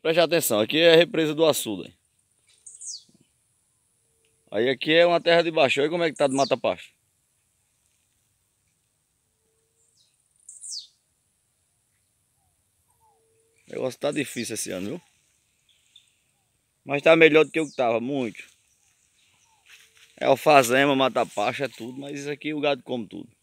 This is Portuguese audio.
Preste atenção, aqui é a represa do açuda. Aí aqui é uma terra de baixo. Olha como é que tá de mata pasto. O negócio tá difícil esse ano, viu? Mas tá melhor do que o que tava, muito. É alfazema, mata pasto, é tudo, mas isso aqui o gado come tudo.